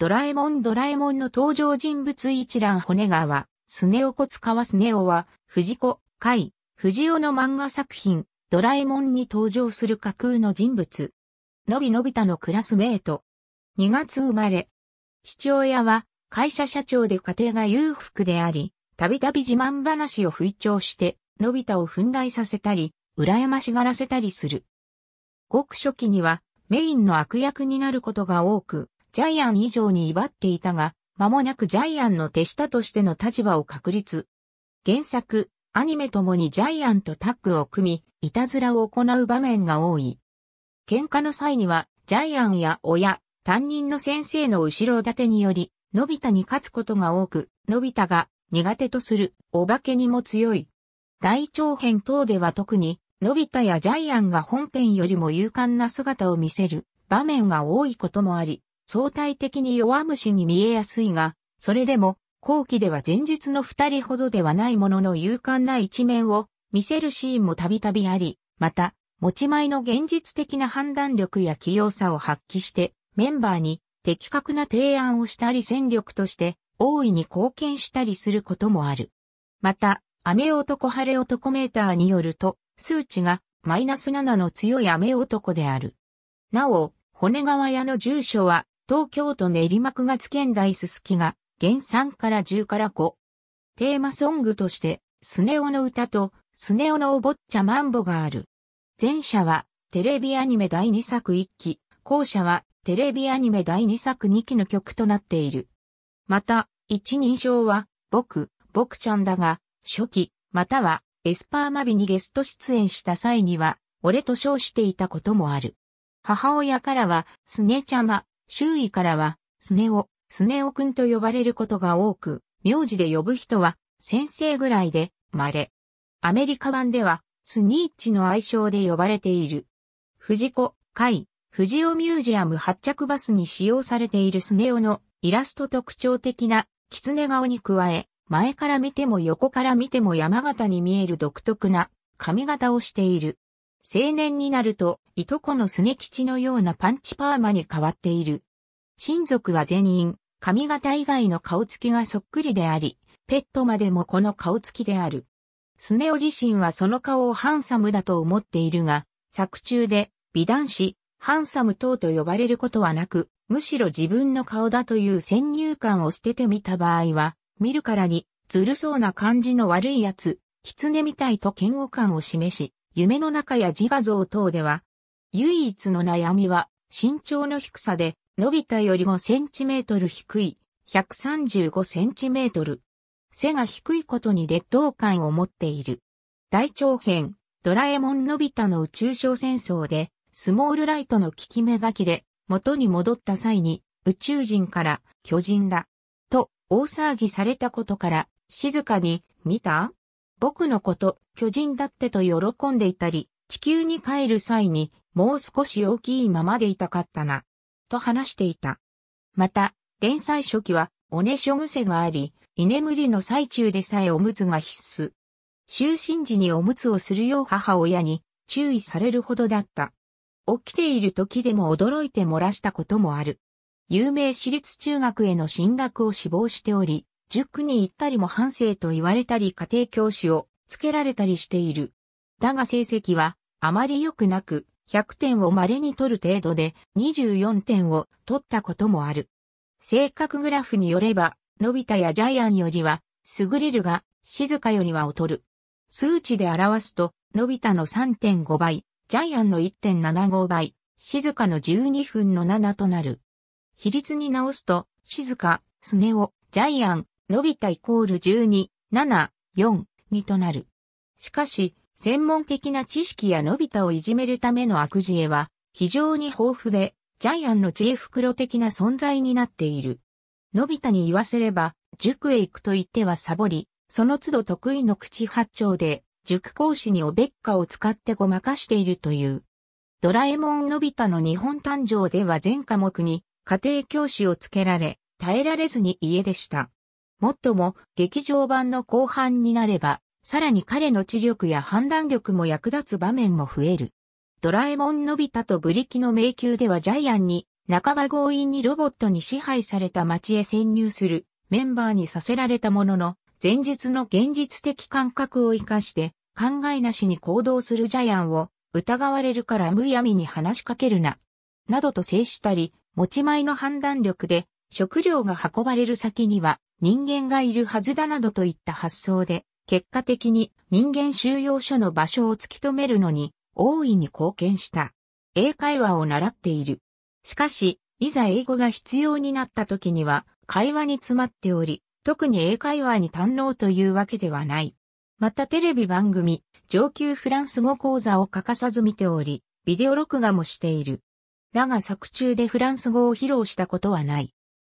ドラえもんドラえもんの登場人物一覧骨川、スネオコツワスネオは、藤子、海、藤尾の漫画作品、ドラえもんに登場する架空の人物。のびのび太のクラスメート。2月生まれ。父親は、会社社長で家庭が裕福であり、たびたび自慢話を吹聴して、のび太を憤慨させたり、羨ましがらせたりする。ごく初期には、メインの悪役になることが多く、ジャイアン以上に威張っていたが、間もなくジャイアンの手下としての立場を確立。原作、アニメともにジャイアンとタッグを組み、いたずらを行う場面が多い。喧嘩の際には、ジャイアンや親、担任の先生の後ろ盾により、のび太に勝つことが多く、のび太が苦手とするお化けにも強い。大長編等では特に、のび太やジャイアンが本編よりも勇敢な姿を見せる場面が多いこともあり、相対的に弱虫に見えやすいが、それでも、後期では前日の二人ほどではないものの勇敢な一面を見せるシーンもたびたびあり、また、持ち前の現実的な判断力や器用さを発揮して、メンバーに的確な提案をしたり戦力として大いに貢献したりすることもある。また、雨男晴れ男メーターによると、数値がマイナス7の強い雨男である。なお、骨川屋の住所は東京都練馬区月県大すすきが、原産から10から5。テーマソングとして、スネオの歌と、スネオのお坊ちゃマンボがある。前者は、テレビアニメ第2作1期、後者は、テレビアニメ第2作2期の曲となっている。また、一人称は、僕、僕ちゃんだが、初期、または、エスパーマビにゲスト出演した際には、俺と称していたこともある。母親からは、スネちゃま、周囲からは、スネオ、スネオくんと呼ばれることが多く、名字で呼ぶ人は、先生ぐらいで、稀。アメリカ版では、スニーチの愛称で呼ばれている。藤子、海、藤尾ミュージアム発着バスに使用されているスネオのイラスト特徴的な狐顔に加え、前から見ても横から見ても山形に見える独特な髪型をしている。青年になると、いとこのすね吉のようなパンチパーマに変わっている。親族は全員、髪型以外の顔つきがそっくりであり、ペットまでもこの顔つきである。スネオ自身はその顔をハンサムだと思っているが、作中で美男子、ハンサム等と呼ばれることはなく、むしろ自分の顔だという先入観を捨ててみた場合は、見るからにずるそうな感じの悪いやつ、狐みたいと嫌悪感を示し、夢の中や自画像等では、唯一の悩みは身長の低さで、伸びたより5センチメートル低い、135センチメートル。背が低いことに劣等感を持っている。大長編、ドラえもんのび太の宇宙小戦争で、スモールライトの効き目が切れ、元に戻った際に、宇宙人から巨人だ、と大騒ぎされたことから、静かに、見た僕のこと、巨人だってと喜んでいたり、地球に帰る際に、もう少し大きいままでいたかったな、と話していた。また、連載初期は、おねしょ癖があり、居眠りの最中でさえおむつが必須。就寝時におむつをするよう母親に注意されるほどだった。起きている時でも驚いて漏らしたこともある。有名私立中学への進学を志望しており、塾に行ったりも反省と言われたり家庭教師をつけられたりしている。だが成績はあまり良くなく、100点を稀に取る程度で24点を取ったこともある。性格グラフによれば、のび太やジャイアンよりは優れるが、静かよりは劣る。数値で表すと、のび太の3.5倍、ジャイアンの1.75倍、静かの12分の7となる。比率に直すと、静か、スネオ、ジャイアン、伸びたイコール12、7、4、2となる。しかし、専門的な知識や伸びたをいじめるための悪事へは非常に豊富で、ジャイアンの知恵袋的な存在になっている。のび太に言わせれば、塾へ行くと言ってはサボり、その都度得意の口八丁で、塾講師におべっかを使ってごまかしているという。ドラえもんのび太の日本誕生では全科目に家庭教師をつけられ、耐えられずに家でした。もっとも、劇場版の後半になれば、さらに彼の知力や判断力も役立つ場面も増える。ドラえもんのび太とブリキの迷宮ではジャイアンに、半ば強引にロボットに支配された街へ潜入するメンバーにさせられたものの、前述の現実的感覚を活かして、考えなしに行動するジャイアンを、疑われるからむやみに話しかけるな、などと制したり、持ち前の判断力で、食料が運ばれる先には、人間がいるはずだなどといった発想で、結果的に人間収容所の場所を突き止めるのに大いに貢献した。英会話を習っている。しかし、いざ英語が必要になった時には会話に詰まっており、特に英会話に堪能というわけではない。またテレビ番組、上級フランス語講座を欠かさず見ており、ビデオ録画もしている。だが作中でフランス語を披露したことはない。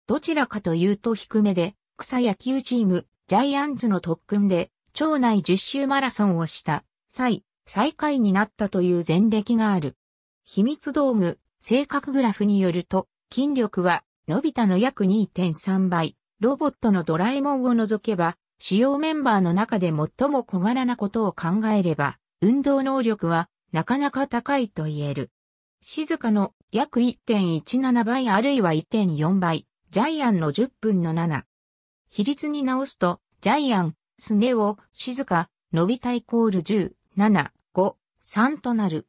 どちらかというと低めで、草野球チーム、ジャイアンツの特訓で、町内10周マラソンをした際、最下位になったという前歴がある。秘密道具、性格グラフによると、筋力は、のび太の約2.3倍、ロボットのドラえもんを除けば、主要メンバーの中で最も小柄なことを考えれば、運動能力はなかなか高いと言える。静かの約1.17倍あるいは1.4倍、ジャイアンの10分の7、比率に直すと、ジャイアン、スネを、静か、伸びたイコール10、7、5、3となる。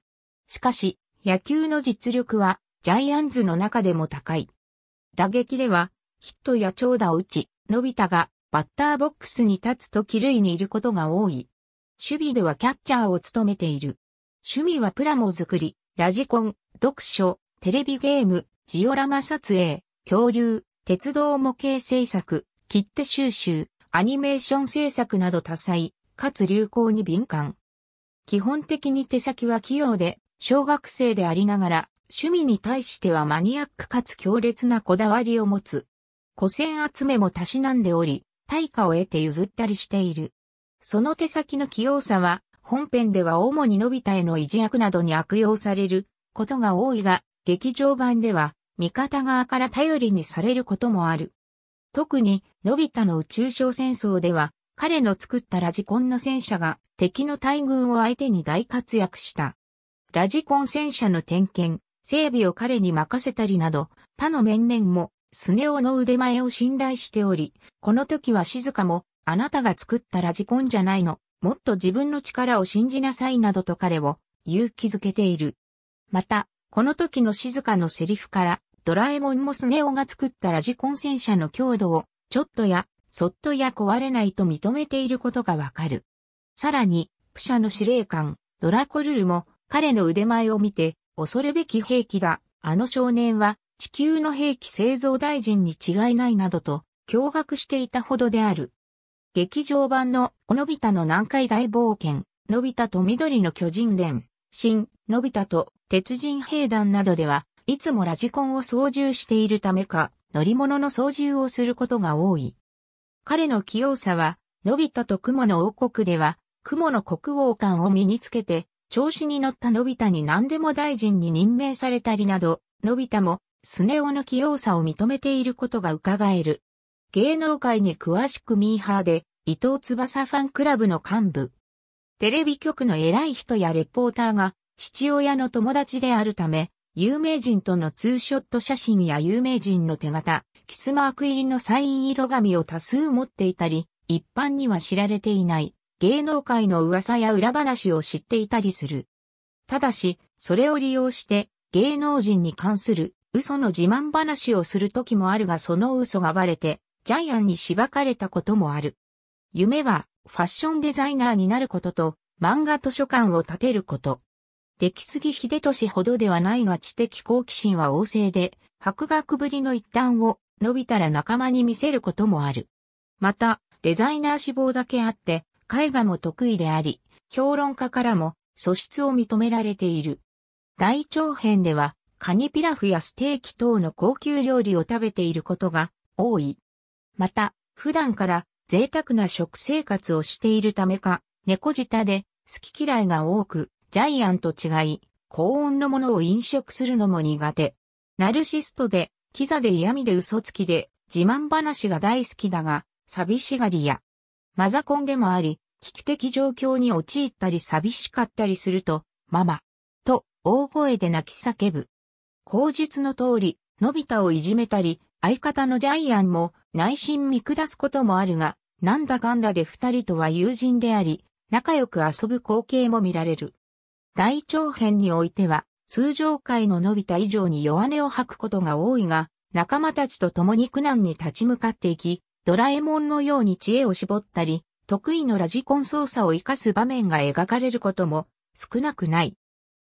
しかし、野球の実力は、ジャイアンズの中でも高い。打撃では、ヒットや長打を打ち、伸びたが、バッターボックスに立つと気類にいることが多い。守備ではキャッチャーを務めている。趣味はプラモ作り、ラジコン、読書、テレビゲーム、ジオラマ撮影、恐竜、鉄道模型制作、切手収集、アニメーション制作など多彩、かつ流行に敏感。基本的に手先は器用で、小学生でありながら、趣味に対してはマニアックかつ強烈なこだわりを持つ。古銭集めもたしなんでおり、対価を得て譲ったりしている。その手先の器用さは、本編では主にのび太への維持役などに悪用されることが多いが、劇場版では、味方側から頼りにされることもある。特に、のび太の宇宙小戦争では、彼の作ったラジコンの戦車が敵の大軍を相手に大活躍した。ラジコン戦車の点検、整備を彼に任せたりなど、他の面々も、スネ夫の腕前を信頼しており、この時は静かも、あなたが作ったラジコンじゃないの、もっと自分の力を信じなさいなどと彼を勇気づけている。また、この時の静かのセリフから、ドラえもんもスネオが作ったラジコン戦車の強度を、ちょっとや、そっとや壊れないと認めていることがわかる。さらに、プシャの司令官、ドラコルルも、彼の腕前を見て、恐るべき兵器だ。あの少年は、地球の兵器製造大臣に違いないなどと、驚愕していたほどである。劇場版の、のび太の南海大冒険、のび太と緑の巨人伝、新、のび太と鉄人兵団などでは、いつもラジコンを操縦しているためか、乗り物の操縦をすることが多い。彼の器用さは、のび太と雲の王国では、雲の国王冠を身につけて、調子に乗ったのび太に何でも大臣に任命されたりなど、のび太も、スネ夫の器用さを認めていることが伺える。芸能界に詳しくミーハーで、伊藤翼ファンクラブの幹部。テレビ局の偉い人やレポーターが、父親の友達であるため、有名人とのツーショット写真や有名人の手形、キスマーク入りのサイン色紙を多数持っていたり、一般には知られていない芸能界の噂や裏話を知っていたりする。ただし、それを利用して芸能人に関する嘘の自慢話をする時もあるがその嘘がバレて、ジャイアンにしばかれたこともある。夢はファッションデザイナーになることと漫画図書館を建てること。出来すぎ秀俊ほどではないが知的好奇心は旺盛で、博学ぶりの一端を伸びたら仲間に見せることもある。また、デザイナー志望だけあって、絵画も得意であり、評論家からも素質を認められている。大長編では、カニピラフやステーキ等の高級料理を食べていることが多い。また、普段から贅沢な食生活をしているためか、猫舌で好き嫌いが多く、ジャイアンと違い、高温のものを飲食するのも苦手。ナルシストで、キザで嫌味で嘘つきで、自慢話が大好きだが、寂しがりや、マザコンでもあり、危機的状況に陥ったり寂しかったりすると、ママ、と大声で泣き叫ぶ。口述の通り、のび太をいじめたり、相方のジャイアンも内心見下すこともあるが、なんだかんだで二人とは友人であり、仲良く遊ぶ光景も見られる。大長編においては、通常回の伸びた以上に弱音を吐くことが多いが、仲間たちと共に苦難に立ち向かっていき、ドラえもんのように知恵を絞ったり、得意のラジコン操作を活かす場面が描かれることも少なくない。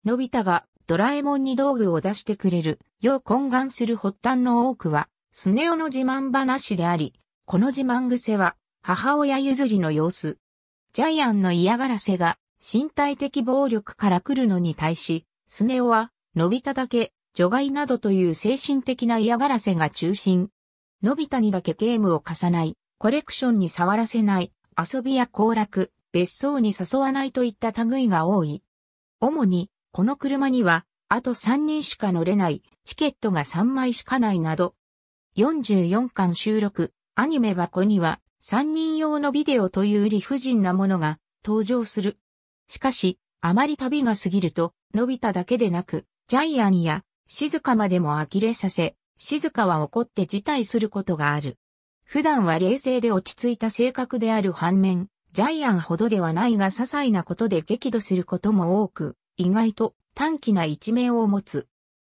のび太がドラえもんに道具を出してくれる、よう懇願する発端の多くは、スネ夫の自慢話であり、この自慢癖は、母親譲りの様子。ジャイアンの嫌がらせが身体的暴力から来るのに対し、スネオは、のび太だけ、除外などという精神的な嫌がらせが中心。のび太にだけゲームを貸さない、コレクションに触らせない、遊びや行楽、別荘に誘わないといった類が多い。主に、この車には、あと3人しか乗れない、チケットが3枚しかないなど。44巻収録、アニメ箱には、3人用のビデオという理不尽なものが登場する。しかし、あまり旅が過ぎると、伸びただけでなく、ジャイアンや、静かまでも呆れさせ、静かは怒って辞退することがある。普段は冷静で落ち着いた性格である反面、ジャイアンほどではないが些細なことで激怒することも多く、意外と短気な一面を持つ。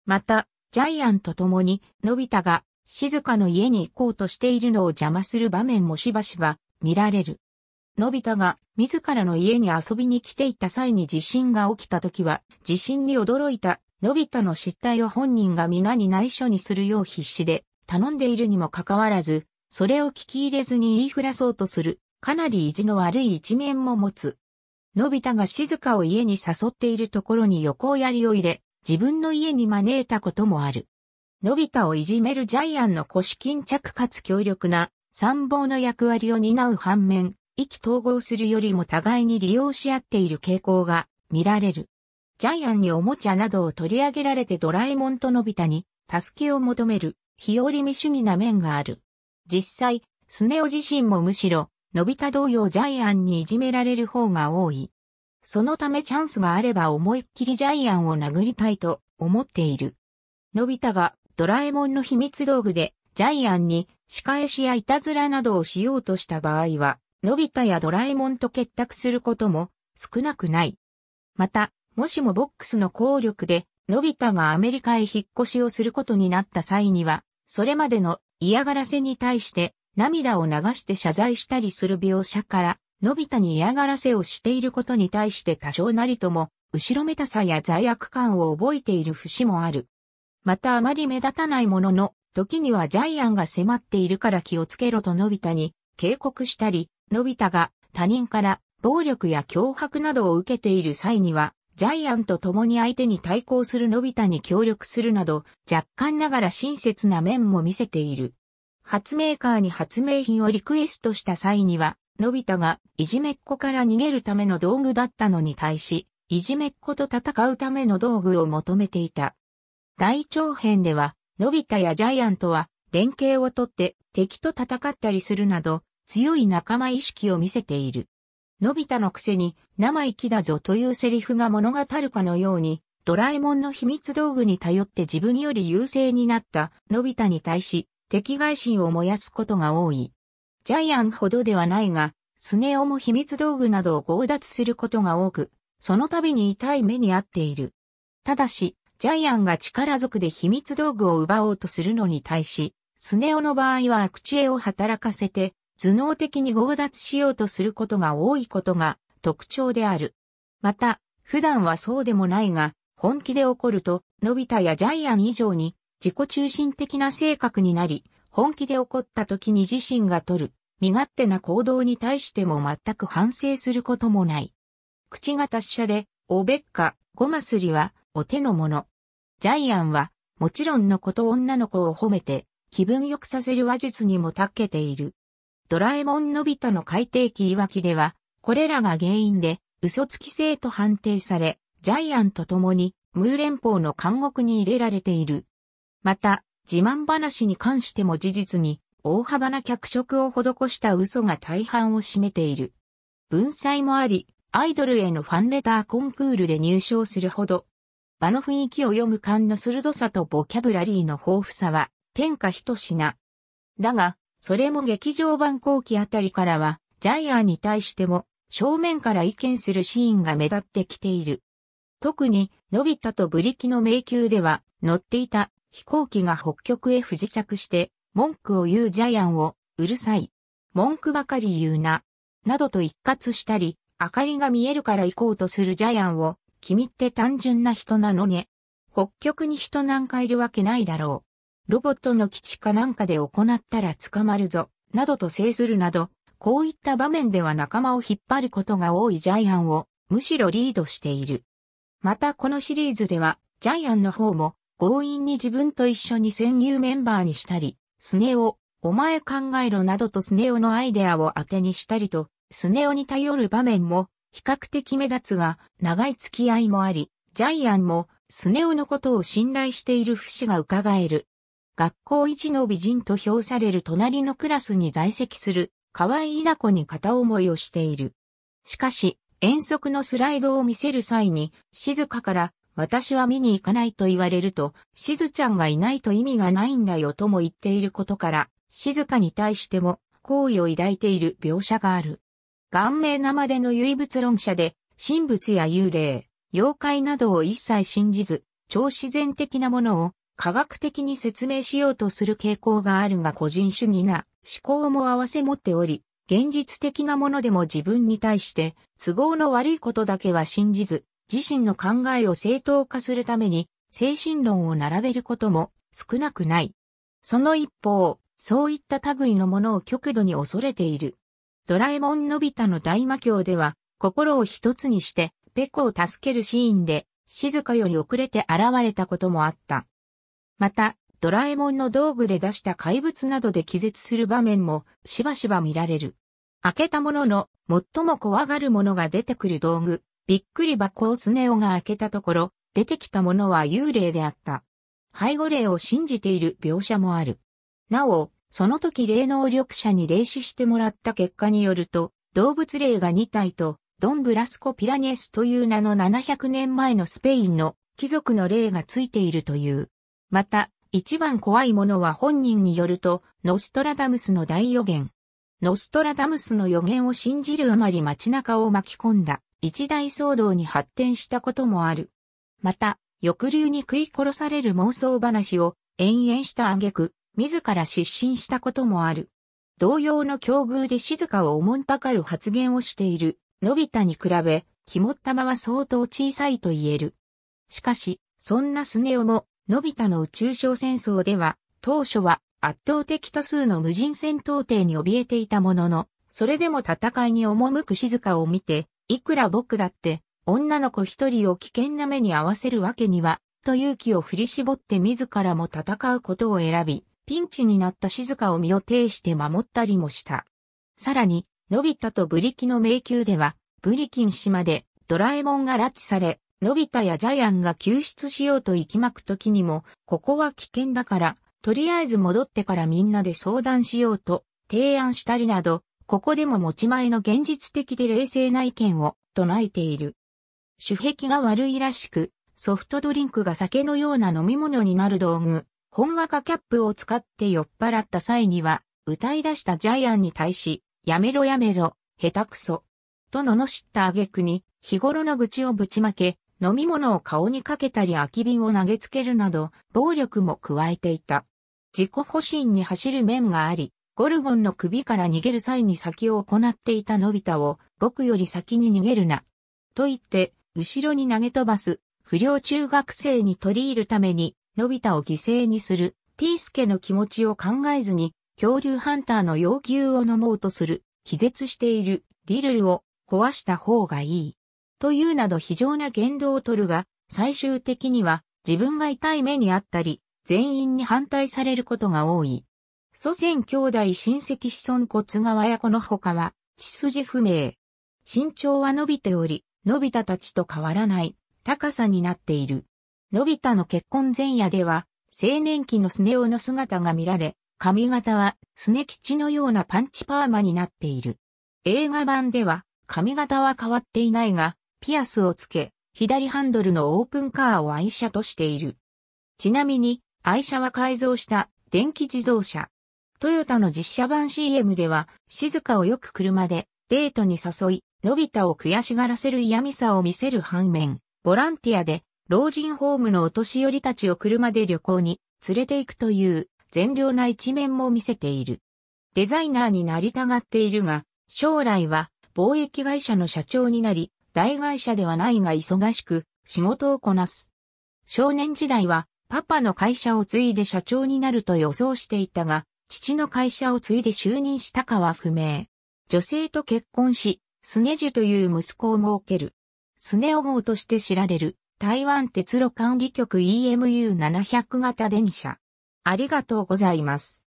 また、ジャイアンと共に、のび太が静かの家に行こうとしているのを邪魔する場面もしばしば見られる。のび太が自らの家に遊びに来ていた際に地震が起きた時は、地震に驚いたのび太の失態を本人が皆に内緒にするよう必死で頼んでいるにもかかわらず、それを聞き入れずに言いふらそうとする、かなり意地の悪い一面も持つ。のび太が静かを家に誘っているところに横槍を入れ、自分の家に招いたこともある。のび太をいじめるジャイアンの腰巾着かつ強力な参謀の役割を担う反面、意気統合するよりも互いに利用し合っている傾向が見られる。ジャイアンにおもちゃなどを取り上げられてドラえもんとのび太に助けを求める、日和見主義な面がある。実際、スネオ自身もむしろ、のび太同様ジャイアンにいじめられる方が多い。そのためチャンスがあれば思いっきりジャイアンを殴りたいと思っている。のび太がドラえもんの秘密道具でジャイアンに仕返しやいたずらなどをしようとした場合は、のび太やドラえもんと結託することも少なくない。また、もしもボックスの効力で、のび太がアメリカへ引っ越しをすることになった際には、それまでの嫌がらせに対して涙を流して謝罪したりする描写から、のび太に嫌がらせをしていることに対して多少なりとも、後ろめたさや罪悪感を覚えている節もある。またあまり目立たないものの、時にはジャイアンが迫っているから気をつけろとのび太に警告したり、のび太が他人から暴力や脅迫などを受けている際には、ジャイアンと共に相手に対抗するのび太に協力するなど、若干ながら親切な面も見せている。発明カーに発明品をリクエストした際には、のび太がいじめっ子から逃げるための道具だったのに対し、いじめっ子と戦うための道具を求めていた。大長編では、のび太やジャイアンとは連携をとって敵と戦ったりするなど、強い仲間意識を見せている。のび太のくせに生意気だぞというセリフが物語るかのように、ドラえもんの秘密道具に頼って自分より優勢になったのび太に対し、敵外心を燃やすことが多い。ジャイアンほどではないが、スネオも秘密道具などを強奪することが多く、その度に痛い目に遭っている。ただし、ジャイアンが力ずくで秘密道具を奪おうとするのに対し、スネオの場合はアクチエを働かせて、頭脳的に強奪しようとすることが多いことが特徴である。また、普段はそうでもないが、本気で怒ると、のび太やジャイアン以上に自己中心的な性格になり、本気で怒った時に自身が取る、身勝手な行動に対しても全く反省することもない。口が達者で、おべっか、ごますりは、お手の物。ジャイアンは、もちろんのこと女の子を褒めて、気分良くさせる話術にも長けている。ドラえもんのび太の海底記いわきでは、これらが原因で嘘つき性と判定され、ジャイアンと共にムー連邦の監獄に入れられている。また、自慢話に関しても事実に大幅な脚色を施した嘘が大半を占めている。文才もあり、アイドルへのファンレターコンクールで入賞するほど、場の雰囲気を読む感の鋭さとボキャブラリーの豊富さは天下一品。だが、それも劇場版後期あたりからは、ジャイアンに対しても、正面から意見するシーンが目立ってきている。特に、のび太とブリキの迷宮では、乗っていた飛行機が北極へ不時着して、文句を言うジャイアンを、うるさい。文句ばかり言うな。などと一括したり、明かりが見えるから行こうとするジャイアンを、君って単純な人なのね。北極に人なんかいるわけないだろう。ロボットの基地かなんかで行ったら捕まるぞ、などと制するなど、こういった場面では仲間を引っ張ることが多いジャイアンを、むしろリードしている。またこのシリーズでは、ジャイアンの方も、強引に自分と一緒に潜入メンバーにしたり、スネオ、お前考えろなどとスネオのアイデアを当てにしたりと、スネオに頼る場面も、比較的目立つが、長い付き合いもあり、ジャイアンも、スネオのことを信頼している節が伺える。学校一の美人と評される隣のクラスに在籍する河合稲子に片思いをしている。しかし、遠足のスライドを見せる際に、静香から私は見に行かないと言われると、静ちゃんがいないと意味がないんだよとも言っていることから、静香に対しても好意を抱いている描写がある。顔面生での唯物論者で、神仏や幽霊、妖怪などを一切信じず、超自然的なものを科学的に説明しようとする傾向があるが個人主義な思考も合わせ持っており、現実的なものでも自分に対して都合の悪いことだけは信じず、自身の考えを正当化するために精神論を並べることも少なくない。その一方、そういった類のものを極度に恐れている。ドラえもんのび太の大魔教では、心を一つにして、ペコを助けるシーンで、静かより遅れて現れたこともあった。また、ドラえもんの道具で出した怪物などで気絶する場面もしばしば見られる。開けたものの最も怖がるものが出てくる道具、びっくり箱をスネオが開けたところ、出てきたものは幽霊であった。背後霊を信じている描写もある。なお、その時霊能力者に霊視してもらった結果によると、動物霊が2体と、ドン・ブラスコ・ピラニエスという名の700年前のスペインの貴族の霊がついているという。また、一番怖いものは本人によると、ノストラダムスの大予言。ノストラダムスの予言を信じるあまり街中を巻き込んだ一大騒動に発展したこともある。また、抑留に食い殺される妄想話を延々した挙句、自ら失神したこともある。同様の境遇で静かをおもんぱかる発言をしている、のび太に比べ、肝っ玉は相当小さいと言える。しかし、そんなスネ夫ものび太の宇宙小戦争では、当初は圧倒的多数の無人戦闘艇に怯えていたものの、それでも戦いに赴く静かを見て、いくら僕だって、女の子一人を危険な目に合わせるわけには、と勇気を振り絞って自らも戦うことを選び、ピンチになった静かを身を挺して守ったりもした。さらに、のび太とブリキの迷宮では、ブリキン島でドラえもんが拉致され、のび太やジャイアンが救出しようと行きまく時にも、ここは危険だから、とりあえず戻ってからみんなで相談しようと提案したりなど、ここでも持ち前の現実的で冷静な意見を唱えている。主壁が悪いらしく、ソフトドリンクが酒のような飲み物になる道具、本和歌キャップを使って酔っ払った際には、歌い出したジャイアンに対し、やめろやめろ、下手くそ。と罵った挙句に、日頃の愚痴をぶちまけ、飲み物を顔にかけたり空き瓶を投げつけるなど、暴力も加えていた。自己保身に走る面があり、ゴルゴンの首から逃げる際に先を行っていたのび太を、僕より先に逃げるな。と言って、後ろに投げ飛ばす、不良中学生に取り入るために、のび太を犠牲にする、ピースケの気持ちを考えずに、恐竜ハンターの要求を飲もうとする、気絶している、リルルを壊した方がいい。というなど非常な言動をとるが、最終的には自分が痛い目にあったり、全員に反対されることが多い。祖先兄弟親戚子孫骨川やこの他は、血筋不明。身長は伸びており、伸びたたちと変わらない高さになっている。伸びたの結婚前夜では、青年期のスネ夫の姿が見られ、髪型はスネ吉のようなパンチパーマになっている。映画版では、髪型は変わっていないが、ピアスをつけ、左ハンドルのオープンカーを愛車としている。ちなみに、愛車は改造した電気自動車。トヨタの実写版 CM では、静かをよく車でデートに誘い、のび太を悔しがらせる嫌味さを見せる反面、ボランティアで老人ホームのお年寄りたちを車で旅行に連れて行くという善良な一面も見せている。デザイナーになりたがっているが、将来は貿易会社の社長になり、大会社ではないが忙しく、仕事をこなす。少年時代は、パパの会社を継いで社長になると予想していたが、父の会社を継いで就任したかは不明。女性と結婚し、スネジュという息子を設ける。スネオ号として知られる、台湾鉄路管理局 EMU700 型電車。ありがとうございます。